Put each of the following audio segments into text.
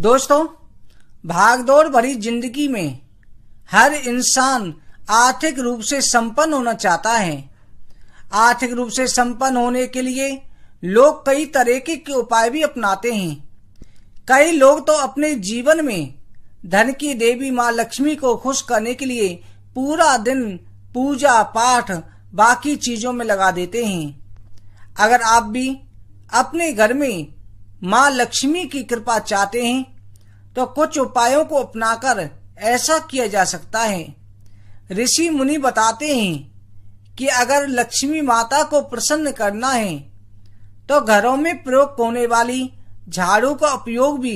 दोस्तों भागदौड़ भरी जिंदगी में हर इंसान आर्थिक रूप से संपन्न होना चाहता है आर्थिक रूप से संपन्न होने के लिए लोग कई तरह के उपाय भी अपनाते हैं कई लोग तो अपने जीवन में धन की देवी माँ लक्ष्मी को खुश करने के लिए पूरा दिन पूजा पाठ बाकी चीजों में लगा देते हैं अगर आप भी अपने घर में माँ लक्ष्मी की कृपा चाहते हैं तो कुछ उपायों को अपनाकर ऐसा किया जा सकता है ऋषि मुनि बताते हैं कि अगर लक्ष्मी माता को प्रसन्न करना है तो घरों में प्रयोग होने वाली झाड़ू का उपयोग भी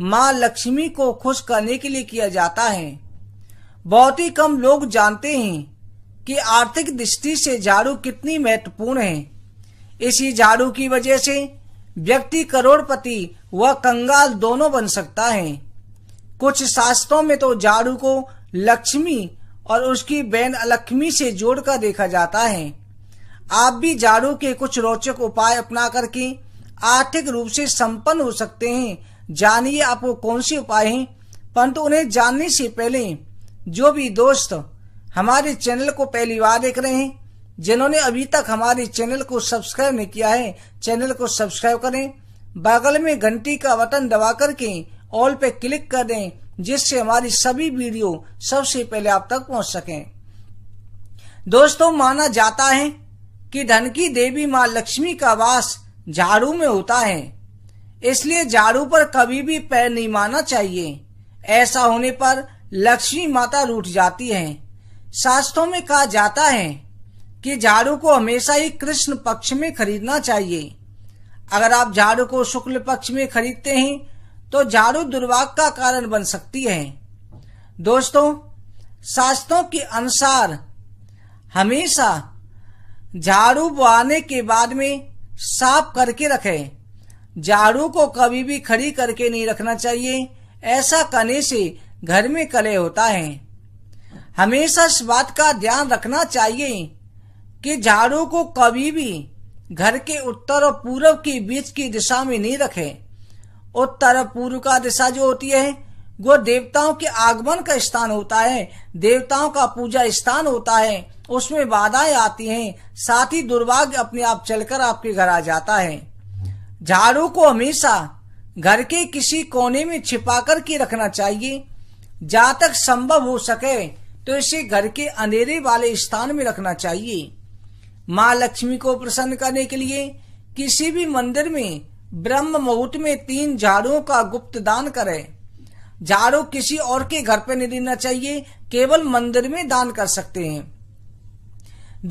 माँ लक्ष्मी को खुश करने के लिए किया जाता है बहुत ही कम लोग जानते हैं कि आर्थिक दृष्टि से झाड़ू कितनी महत्वपूर्ण है इसी झाड़ू की वजह से व्यक्ति करोड़पति व कंगाल दोनों बन सकता है कुछ शास्त्रों में तो झाड़ू को लक्ष्मी और उसकी बहन अलक्ष्मी से जोड़कर देखा जाता है आप भी झाड़ू के कुछ रोचक उपाय अपना करके आर्थिक रूप से संपन्न हो सकते हैं जानिए आपको कौन से उपाय हैं परंतु उन्हें जानने से पहले जो भी दोस्त हमारे चैनल को पहली बार देख रहे हैं जिन्होंने अभी तक हमारे चैनल को सब्सक्राइब नहीं किया है चैनल को सब्सक्राइब करें बगल में घंटी का बटन दबा करके ऑल पे क्लिक कर दें जिससे हमारी सभी वीडियो सबसे पहले आप तक पहुंच सके दोस्तों माना जाता है कि धन की देवी माँ लक्ष्मी का वास झाड़ू में होता है इसलिए झाड़ू पर कभी भी पैर नहीं माना चाहिए ऐसा होने पर लक्ष्मी माता रूठ जाती है शास्त्रों में कहा जाता है कि झाड़ू को हमेशा ही कृष्ण पक्ष में खरीदना चाहिए अगर आप झाड़ू को शुक्ल पक्ष में खरीदते हैं तो झाड़ू दुर्भाग्य का कारण बन सकती है दोस्तों शास्त्रों के अनुसार हमेशा झाड़ू बहाने के बाद में साफ करके रखें झाड़ू को कभी भी खड़ी करके नहीं रखना चाहिए ऐसा करने से घर में कले होता है हमेशा इस बात का ध्यान रखना चाहिए कि झाड़ू को कभी भी घर के उत्तर और पूर्व के बीच की दिशा में नहीं रखें उत्तर और पूर्व का दिशा जो होती है वो देवताओं के आगमन का स्थान होता है देवताओं का पूजा स्थान होता है उसमें बाधाएं आती हैं साथ ही दुर्भाग्य अपने आप चलकर आपके घर आ जाता है झाड़ू को हमेशा घर के किसी कोने में छिपा कर के रखना चाहिए जहाँ तक संभव हो सके तो इसे घर के अंधेरे वाले स्थान में रखना चाहिए माँ लक्ष्मी को प्रसन्न करने के लिए किसी भी मंदिर में ब्रह्म मुहूर्त में तीन झाड़ों का गुप्त दान करे झाड़ू किसी और के घर पर नहीं देना चाहिए केवल मंदिर में दान कर सकते हैं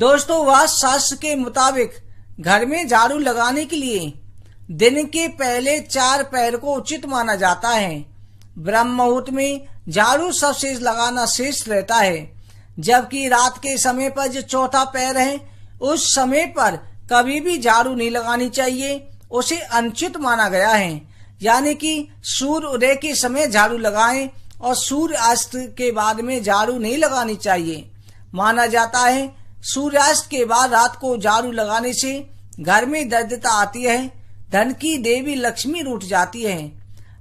दोस्तों वास्तव शास्त्र के मुताबिक घर में झाड़ू लगाने के लिए दिन के पहले चार पैर को उचित माना जाता है ब्रह्म मुहूर्त में झाड़ू सबसे लगाना शेष रहता है जबकि रात के समय पर जो चौथा पैर है उस समय पर कभी भी झाड़ू नहीं लगानी चाहिए उसे अनुचित माना गया है यानी कि सूर्य उदय के समय झाड़ू लगाएं और सूर्य अस्त के बाद में झाड़ू नहीं लगानी चाहिए माना जाता है सूर्यास्त के बाद रात को झाड़ू लगाने से घर में दर्दता आती है धन की देवी लक्ष्मी रूठ जाती है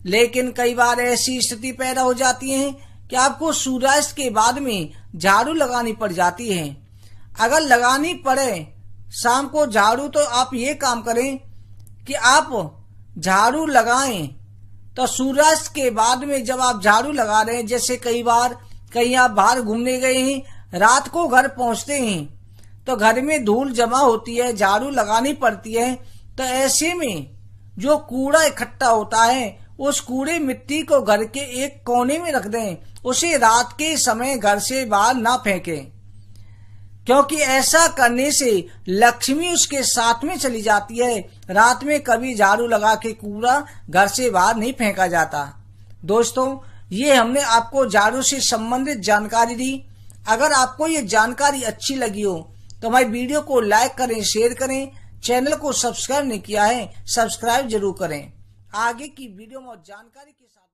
लेकिन कई बार ऐसी स्थिति पैदा हो जाती है कि आपको सूर्यास्त के बाद में झाड़ू लगानी पड़ जाती है अगर लगानी पड़े शाम को झाड़ू तो आप ये काम करें कि आप झाड़ू लगाएं तो सूर्यास्त के बाद में जब आप झाड़ू लगा रहे हैं जैसे कई बार कहीं आप बाहर घूमने गए हैं रात को घर पहुंचते हैं तो घर में धूल जमा होती है झाड़ू लगानी पड़ती है तो ऐसे में जो कूड़ा इकट्ठा होता है उस कूड़े मिट्टी को घर के एक कोने में रख दें उसे रात के समय घर से बाहर ना फेंकें क्योंकि ऐसा करने से लक्ष्मी उसके साथ में चली जाती है रात में कभी झाड़ू लगा के कूड़ा घर से बाहर नहीं फेंका जाता दोस्तों ये हमने आपको झाड़ू से संबंधित जानकारी दी अगर आपको ये जानकारी अच्छी लगी हो तो हमारी वीडियो को लाइक करें शेयर करें चैनल को सब्सक्राइब नहीं किया है सब्सक्राइब जरूर करें आगे की वीडियो में जानकारी के साथ